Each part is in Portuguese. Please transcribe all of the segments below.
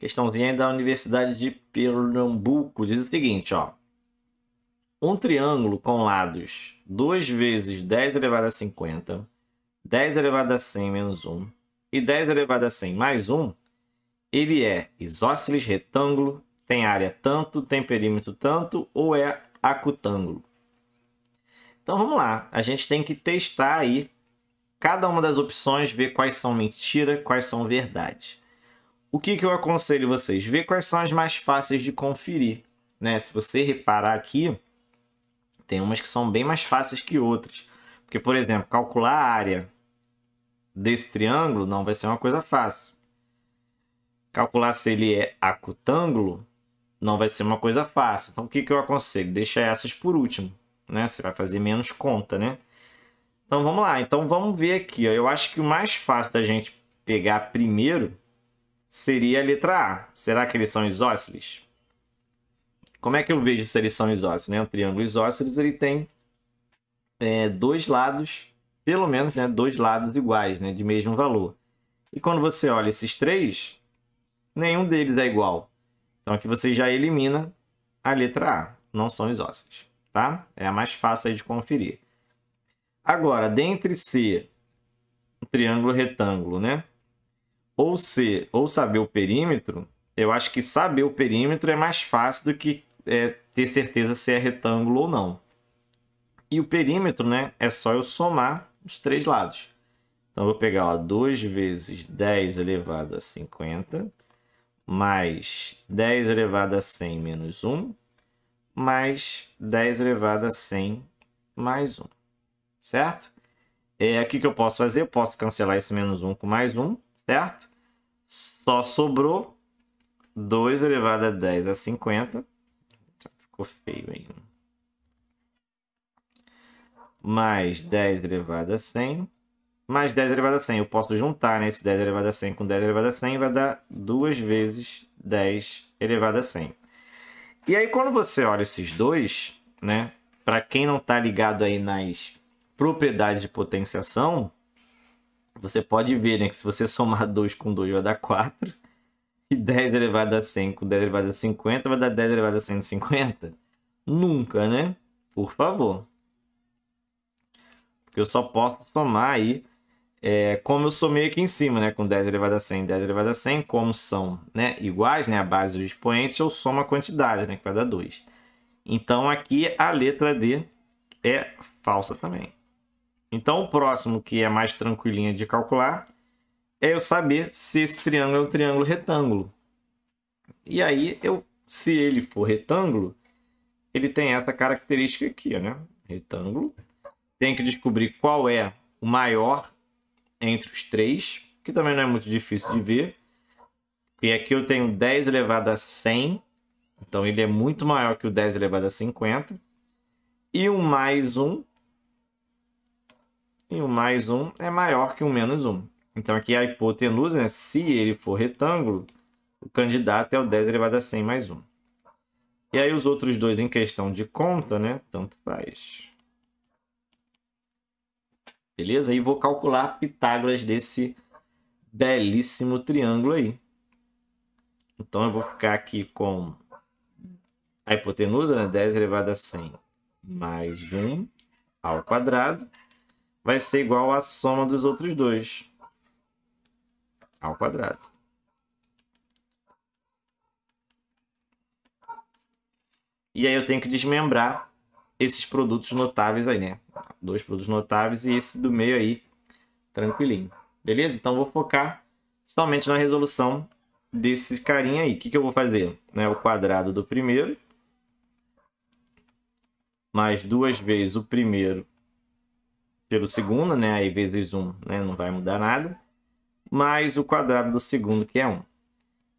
Questãozinha da Universidade de Pernambuco diz o seguinte, ó. Um triângulo com lados 2 vezes 10 elevado a 50, 10 elevado a 100 menos 1 e 10 elevado a 100 mais 1, ele é isósceles, retângulo, tem área tanto, tem perímetro tanto ou é acutângulo? Então vamos lá, a gente tem que testar aí cada uma das opções, ver quais são mentira, quais são verdade o que, que eu aconselho vocês? Ver quais são as mais fáceis de conferir. Né? Se você reparar aqui, tem umas que são bem mais fáceis que outras. Porque, por exemplo, calcular a área desse triângulo não vai ser uma coisa fácil. Calcular se ele é acutângulo não vai ser uma coisa fácil. Então, o que, que eu aconselho? Deixa essas por último, né? Você vai fazer menos conta, né? Então, vamos lá. Então, vamos ver aqui. Ó. Eu acho que o mais fácil da gente pegar primeiro seria a letra A. Será que eles são isósceles? Como é que eu vejo se eles são isósceles? Né? O triângulo isósceles ele tem é, dois lados, pelo menos né, dois lados iguais, né, de mesmo valor. E quando você olha esses três, nenhum deles é igual. Então aqui você já elimina a letra A, não são isósceles. Tá? É a mais fácil de conferir. Agora, dentre ser um triângulo retângulo, né? ou ser ou saber o perímetro, eu acho que saber o perímetro é mais fácil do que é, ter certeza se é retângulo ou não. E o perímetro, né, é só eu somar os três lados. Então, eu vou pegar ó, 2 vezes 10 elevado a 50, mais 10 elevado a 100 menos 1, mais 10 elevado a 100 mais 1, certo? É aqui que eu posso fazer, eu posso cancelar esse menos 1 com mais 1, certo? Só sobrou 2 elevado a 10 a 50. Ficou feio aí. Mais 10 elevado a 100. Mais 10 elevado a 100. Eu posso juntar né, esse 10 elevado a 100 com 10 elevado a 100. Vai dar 2 vezes 10 elevado a 100. E aí, quando você olha esses dois, né? Para quem não está ligado aí nas propriedades de potenciação, você pode ver, né, que se você somar 2 com 2 vai dar 4. E 10 elevado a 100 com 10 elevado a 50 vai dar 10 elevado a 150. Nunca, né? Por favor. Porque eu só posso somar aí, é, como eu somei aqui em cima, né? Com 10 elevado a 100 e 10 elevado a 100, como são né, iguais, né? A base dos expoentes, eu somo a quantidade, né? Que vai dar 2. Então, aqui a letra D é falsa também. Então, o próximo, que é mais tranquilinho de calcular, é eu saber se esse triângulo é um triângulo retângulo. E aí, eu, se ele for retângulo, ele tem essa característica aqui, né? Retângulo. Tem que descobrir qual é o maior entre os três, que também não é muito difícil de ver. E aqui eu tenho 10 elevado a 100, então ele é muito maior que o 10 elevado a 50. E o mais um e o mais 1 é maior que o menos 1. Então aqui é a hipotenusa, né? se ele for retângulo, o candidato é o 10 elevado a 100 mais 1. E aí os outros dois em questão de conta, né? Tanto faz. Beleza? E vou calcular Pitágoras desse belíssimo triângulo aí. Então eu vou ficar aqui com a hipotenusa, né? 10 elevado a 100 mais 1 ao quadrado vai ser igual à soma dos outros dois ao quadrado. E aí eu tenho que desmembrar esses produtos notáveis aí, né? Dois produtos notáveis e esse do meio aí, tranquilinho. Beleza? Então vou focar somente na resolução desse carinha aí. O que, que eu vou fazer? Né? O quadrado do primeiro, mais duas vezes o primeiro pelo segundo, né? Aí vezes 1, né? Não vai mudar nada. Mais o quadrado do segundo, que é 1.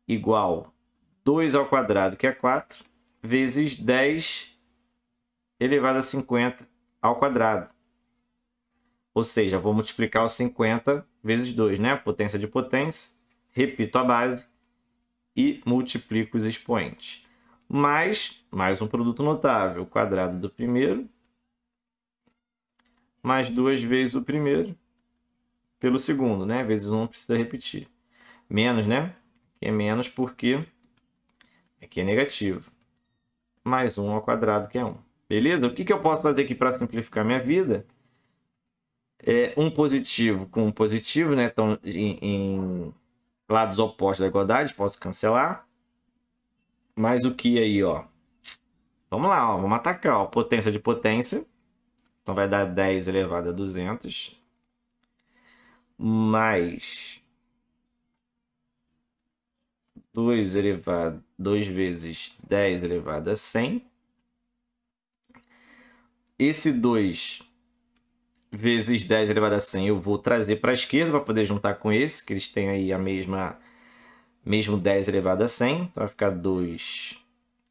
Igual 2 ao quadrado, que é 4, vezes 10 elevado a 50 ao quadrado. Ou seja, vou multiplicar o 50 vezes 2, né? Potência de potência. Repito a base e multiplico os expoentes. Mais, mais um produto notável. O quadrado do primeiro mais duas vezes o primeiro pelo segundo, né? Vezes um precisa repetir. Menos, né? Aqui é menos porque aqui é negativo. Mais um ao quadrado, que é um. Beleza? O que, que eu posso fazer aqui para simplificar minha vida? É um positivo com um positivo, né? Então, em, em lados opostos da igualdade, posso cancelar. Mais o que aí, ó? Vamos lá, ó, vamos atacar, ó, potência de potência. Então vai dar 10 elevado a 200 mais 2 elevado 2 vezes 10 elevado a 100. Esse 2 vezes 10 elevado a 100 eu vou trazer para a esquerda para poder juntar com esse, que eles têm aí a mesma mesmo 10 elevado a 100, então vai ficar 2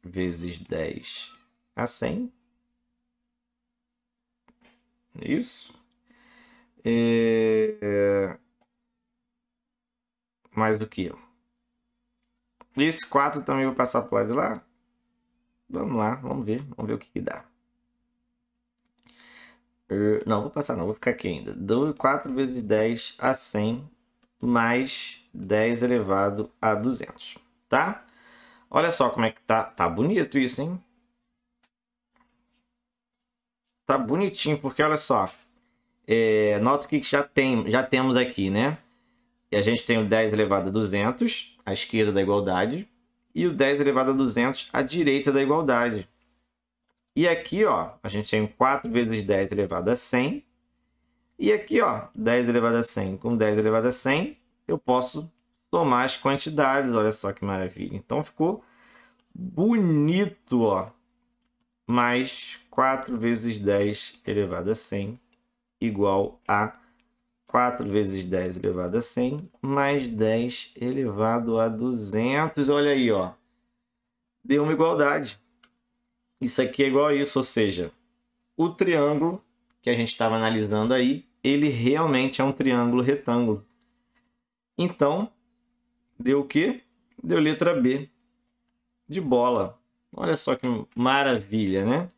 vezes 10 a 100 isso. É, é... Mais do que Esse 4 também vou passar pro lado lá. Vamos lá, vamos ver, vamos ver o que, que dá. É, não, vou passar não, vou ficar aqui ainda. 4 vezes 10 a 100 mais 10 elevado a 200, tá? Olha só como é que tá. Tá bonito isso, hein? tá bonitinho, porque olha só. É, nota o que já, tem, já temos aqui, né? E a gente tem o 10 elevado a 200, à esquerda da igualdade, e o 10 elevado a 200 à direita da igualdade. E aqui, ó, a gente tem 4 vezes 10 elevado a 100. E aqui, ó, 10 elevado a 100 com 10 elevado a 100, eu posso somar as quantidades. Olha só que maravilha. Então ficou bonito, ó. Mas 4 vezes 10 elevado a 100 igual a 4 vezes 10 elevado a 100 mais 10 elevado a 200. Olha aí, ó. Deu uma igualdade. Isso aqui é igual a isso, ou seja, o triângulo que a gente estava analisando aí, ele realmente é um triângulo retângulo. Então, deu o quê? Deu letra B de bola. Olha só que maravilha, né?